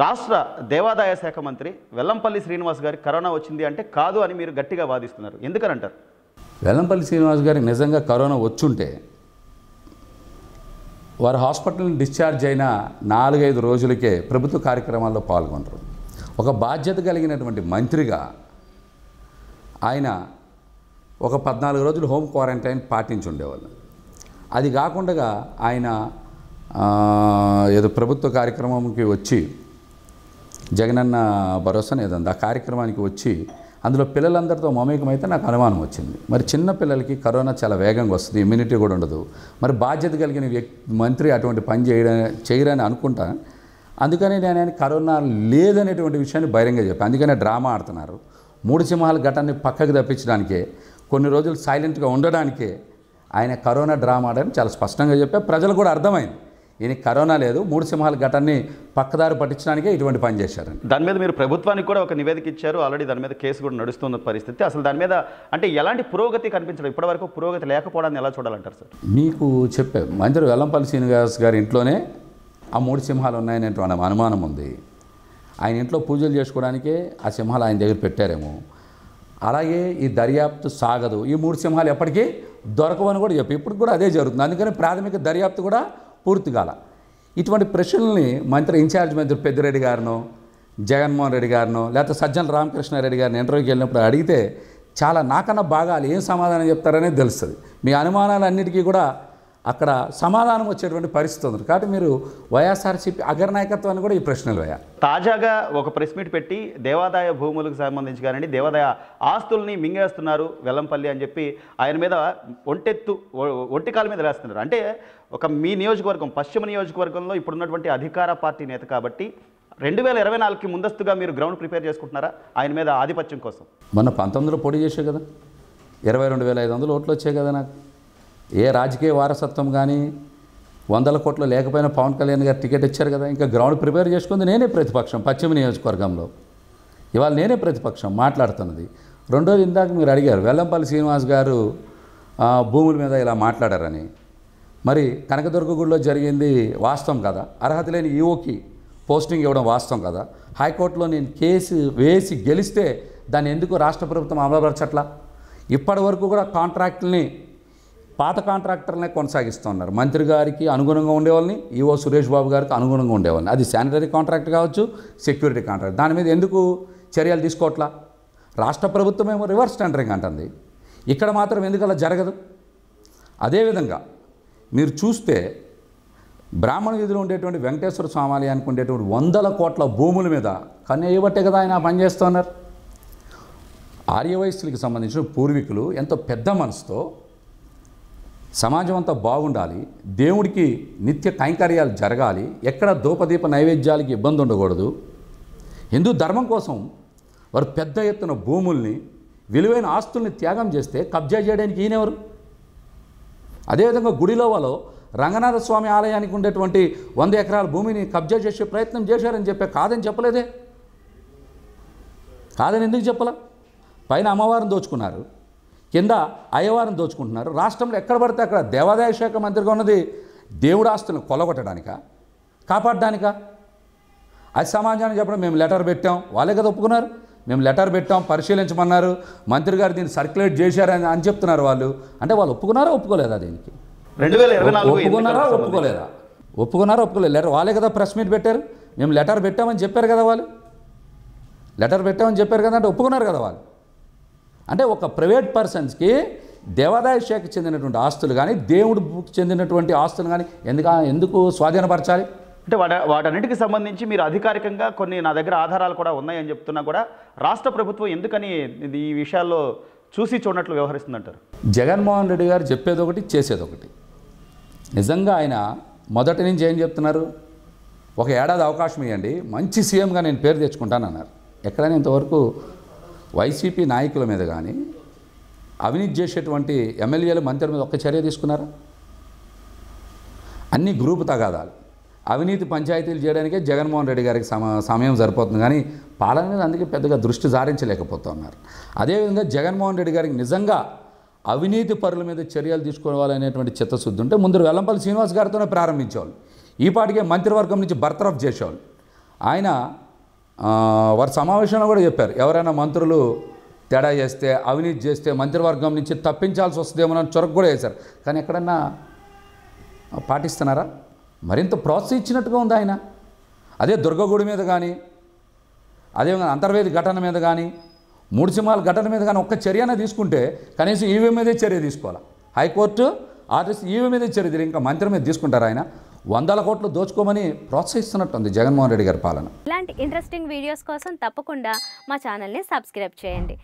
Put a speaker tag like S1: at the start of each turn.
S1: రాష్ట్ర దేవాదాయ శాఖ మంత్రి వెల్లంపల్లి శ్రీనివాస్ గారి కరోనా వచ్చింది అంటే కాదు అని మీరు గట్టిగా వాదిస్తున్నారు ఎందుకనంటారు
S2: వెల్లంపల్లి శ్రీనివాస్ గారికి నిజంగా కరోనా వచ్చుంటే వారు హాస్పిటల్ డిశ్చార్జ్ అయిన నాలుగైదు రోజులకే ప్రభుత్వ కార్యక్రమాల్లో పాల్గొనరు ఒక బాధ్యత కలిగినటువంటి మంత్రిగా ఆయన ఒక పద్నాలుగు రోజులు హోమ్ క్వారంటైన్ పాటించి ఉండేవాళ్ళు అది కాకుండా ఆయన ఏదో ప్రభుత్వ కార్యక్రమంకి వచ్చి జగనన్న భరోసా ఏదంది ఆ కార్యక్రమానికి వచ్చి అందులో పిల్లలందరితో మమేకమైతే నాకు అనుమానం వచ్చింది మరి చిన్న పిల్లలకి కరోనా చాలా వేగంగా వస్తుంది ఇమ్యూనిటీ కూడా ఉండదు మరి బాధ్యత కలిగిన వ్యక్తి మంత్రి అటువంటి పని చేయడం చేయరని అనుకుంటా అందుకని నేను ఆయన కరోనా లేదనేటువంటి విషయాన్ని బహిరంగ చెప్పాను అందుకనే డ్రామా ఆడుతున్నారు మూడు సింహాల ఘటాన్ని పక్కకు తప్పించడానికే కొన్ని రోజులు సైలెంట్గా ఉండడానికే ఆయన కరోనా డ్రామా ఆడని చాలా స్పష్టంగా చెప్పా ప్రజలు కూడా అర్థమైంది ఈయన కరోనా లేదు మూడు సింహాల ఘటాన్ని పక్కదారి పట్టించడానికే ఇటువంటి పని చేశారు
S1: దాని మీద మీరు ప్రభుత్వానికి కూడా ఒక నివేదిక ఇచ్చారు ఆల్రెడీ దాని మీద కేసు కూడా నడుస్తున్న పరిస్థితి అసలు దాని మీద అంటే ఎలాంటి పురోగతి కనిపించడం ఇప్పటివరకు పురోగతి లేకపోవడాన్ని ఎలా చూడాలంటారు సార్
S2: మీకు చెప్పే మంత్రి వెల్లంపల్లి శ్రీనివాస్ గారి ఇంట్లోనే ఆ మూడు సింహాలు ఉన్నాయనేటువంటి అనుమానం ఉంది ఆయన ఇంట్లో పూజలు చేసుకోవడానికే ఆ సింహాలు ఆయన దగ్గర పెట్టారేమో అలాగే ఈ దర్యాప్తు సాగదు ఈ మూడు సింహాలు ఎప్పటికీ దొరకవని కూడా చెప్పి ఇప్పుడు కూడా అదే జరుగుతుంది అందుకని ప్రాథమిక దర్యాప్తు కూడా పూర్తిగాల ఇటువంటి ప్రశ్నల్ని మంత్రి ఇన్ఛార్జ్ మంత్రి పెద్దిరెడ్డి గారినో జగన్మోహన్ రెడ్డి గారినో లేకపోతే సజ్జన రామకృష్ణారెడ్డి గారిని ఇంటర్వ్యూకి వెళ్ళినప్పుడు అడిగితే చాలా నాకన్నా భాగాలు ఏం సమాధానం చెప్తారనేది తెలుస్తుంది మీ అనుమానాలన్నిటికీ కూడా అక్కడ సమాధానం వచ్చేటువంటి పరిస్థితి ఉంది కాబట్టి మీరు వైఎస్ఆర్సీపీ అగ్రనాయకత్వాన్ని కూడా ఈ ప్రశ్నలు వేయాలి
S1: తాజాగా ఒక ప్రెస్ మీట్ పెట్టి దేవాదాయ భూములకు సంబంధించి కానివ్వండి దేవాదాయ ఆస్తుల్ని మింగేస్తున్నారు వెల్లంపల్లి అని చెప్పి ఆయన మీద ఒంటెత్తు ఒంటి కాలు మీద వేస్తున్నారు అంటే ఒక మీ నియోజకవర్గం పశ్చిమ నియోజకవర్గంలో ఇప్పుడున్నటువంటి అధికార పార్టీ నేత కాబట్టి రెండు వేల ఇరవై నాలుగుకి ముందస్తుగా మీరు గ్రౌండ్ ప్రిపేర్ చేసుకుంటున్నారా ఆయన మీద ఆధిపత్యం కోసం
S2: మొన్న పంతొమ్మిదిలో పోటీ చేసావు కదా ఇరవై రెండు వేల ఐదు వందలు ఓట్లు వచ్చాయి కదా నాకు ఏ రాజకీయ వారసత్వం కానీ వందల కోట్లు లేకపోయినా పవన్ కళ్యాణ్ గారు టికెట్ ఇచ్చారు కదా ఇంకా గ్రౌండ్ ప్రిపేర్ చేసుకుంది నేనే ప్రతిపక్షం పశ్చిమ నియోజకవర్గంలో ఇవాళ నేనే ప్రతిపక్షం మాట్లాడుతున్నది రెండోది ఇందాక మీరు అడిగారు వెల్లంపల్లి శ్రీనివాస్ గారు భూముల మీద ఇలా మాట్లాడారని మరి కనకదుర్గగూడలో జరిగింది వాస్తవం కదా అర్హత లేని ఈఓకి పోస్టింగ్ ఇవ్వడం వాస్తవం కదా హైకోర్టులో నేను కేసు వేసి గెలిస్తే దాన్ని ఎందుకు రాష్ట్ర ప్రభుత్వం అమలుపరచట్లా ఇప్పటి వరకు కూడా కాంట్రాక్ట్ని పాత కాంట్రాక్టర్లనే కొనసాగిస్తున్నారు మంత్రి గారికి అనుగుణంగా ఉండేవాళ్ళని ఈవో సురేష్ బాబు గారికి అనుగుణంగా ఉండేవాళ్ళని అది శానిటరీ కాంట్రాక్ట్ కావచ్చు సెక్యూరిటీ కాంట్రాక్ట్ దాని మీద ఎందుకు చర్యలు తీసుకోవట్లా రాష్ట్ర ప్రభుత్వం ఏమో రివర్స్ టెండరింగ్ అంటుంది ఇక్కడ మాత్రం ఎందుకు అలా జరగదు అదేవిధంగా మీరు చూస్తే బ్రాహ్మణ వీధిలో ఉండేటువంటి వెంకటేశ్వర స్వామి ఆలయానికి ఉండేటువంటి వందల కోట్ల భూముల మీద కన్ను ఏబట్టే కదా ఆయన పనిచేస్తున్నారు ఆర్యవయస్సులకు సంబంధించిన పూర్వీకులు ఎంతో పెద్ద మనసుతో సమాజం అంతా బాగుండాలి దేవుడికి నిత్య కైంకర్యాలు జరగాలి ఎక్కడ దూపదీప నైవేద్యాలకి ఇబ్బంది ఉండకూడదు హిందూ ధర్మం కోసం వారు పెద్ద ఎత్తున భూముల్ని విలువైన ఆస్తుల్ని త్యాగం చేస్తే కబ్జా చేయడానికి ఈయనెవరు అదేవిధంగా వాళ్ళు రంగనాథ స్వామి ఆలయానికి ఉండేటువంటి వంద ఎకరాల భూమిని కబ్జా చేసే ప్రయత్నం చేశారని చెప్పే కాదని చెప్పలేదే కాదని ఎందుకు చెప్పలా పైన అమ్మవారిని దోచుకున్నారు కింద అయ్యవారం దోచుకుంటున్నారు రాష్ట్రంలో ఎక్కడ పడితే అక్కడ దేవాదాయ శాఖ మంత్రిగా ఉన్నది దేవుడు ఆస్తులు కొలగొట్టడానిక కాపాడడానిక అది సమాజానికి చెప్పడం మేము లెటర్ పెట్టాం వాళ్ళే కదా ఒప్పుకున్నారు మేము లెటర్ పెట్టాం పరిశీలించమన్నారు మంత్రి గారు దీన్ని సర్క్యులేట్ చేశారని అని చెప్తున్నారు వాళ్ళు అంటే వాళ్ళు ఒప్పుకున్నారా ఒప్పుకోలేదా దీనికి ఒప్పుకున్నారా ఒప్పుకోలేదా ఒప్పుకున్నారా ఒప్పుకోలేదు లెటర్ వాళ్ళే కదా ప్రెస్ మీట్ పెట్టారు మేము లెటర్ పెట్టామని చెప్పారు కదా వాళ్ళు లెటర్ పెట్టామని చెప్పారు కదా అంటే ఒప్పుకున్నారు కదా వాళ్ళు అంటే ఒక ప్రైవేట్ పర్సన్స్కి దేవాదాయ శాఖకు చెందినటువంటి ఆస్తులు కానీ దేవుడికి చెందినటువంటి ఆస్తులు కానీ ఎందుక ఎందుకు స్వాధీనపరచాలి
S1: అంటే వాట వాటన్నిటికి సంబంధించి మీరు అధికారికంగా కొన్ని నా దగ్గర ఆధారాలు కూడా ఉన్నాయని చెప్తున్నా కూడా రాష్ట్ర ప్రభుత్వం ఎందుకని ఈ విషయాల్లో చూసి చూడనట్లు వ్యవహరిస్తుందంటారు
S2: జగన్మోహన్ రెడ్డి గారు చెప్పేది ఒకటి చేసేది ఒకటి నిజంగా ఆయన మొదటి నుంచి ఏం చెప్తున్నారు ఒక ఏడాది అవకాశం ఇవ్వండి మంచి సీఎంగా నేను పేరు తెచ్చుకుంటాను అన్నారు ఎక్కడైనా ఇంతవరకు వైసీపీ నాయకుల మీద కానీ అవినీతి చేసేటువంటి ఎమ్మెల్యేలు మంత్రి మీద ఒక్క చర్య తీసుకున్నారా అన్ని గ్రూపు తగాదాలు అవినీతి పంచాయతీలు చేయడానికే జగన్మోహన్ రెడ్డి గారికి సమ సమయం సరిపోతుంది కానీ పాలన మీద అందుకే పెద్దగా దృష్టి సారించలేకపోతున్నారు అదేవిధంగా జగన్మోహన్ రెడ్డి గారికి నిజంగా అవినీతి పరుల మీద చర్యలు తీసుకోవాలనేటువంటి చిత్తశుద్ధి ఉంటే ముందు వెల్లంపల్లి శ్రీనివాస్ గారితోనే ప్రారంభించేవాళ్ళు ఈ పాటికే మంత్రివర్గం నుంచి బర్తరఫ్ చేసేవాళ్ళు ఆయన వారి సమావేశంలో కూడా చెప్పారు ఎవరైనా మంత్రులు తేడా చేస్తే అవినీతి చేస్తే మంత్రివర్గం నుంచి తప్పించాల్సి వస్తుందేమో అని చొరకు కూడా వేశారు కానీ ఎక్కడన్నా పాటిస్తున్నారా మరింత ప్రోత్సహించినట్టుగా ఉంది ఆయన అదే దుర్గగూడి మీద కానీ అదే అంతర్వేది ఘటన మీద కానీ మూడు సింహాల ఘటన మీద కానీ ఒక్క చర్యన తీసుకుంటే కనీసం ఈవీ మీదే చర్య తీసుకోవాలి హైకోర్టు ఆర్టీసీ ఈవీ మీదే చర్య ఇంకా మంత్రి మీద తీసుకుంటారు ఆయన వందల కోట్లు దోచుకోమని ప్రోత్సహిస్తున్నట్టుంది జగన్మోహన్ రెడ్డి గారి పాలన
S1: ఇలాంటి ఇంట్రెస్టింగ్ వీడియోస్ కోసం తప్పకుండా మా ఛానల్ని సబ్స్క్రైబ్ చేయండి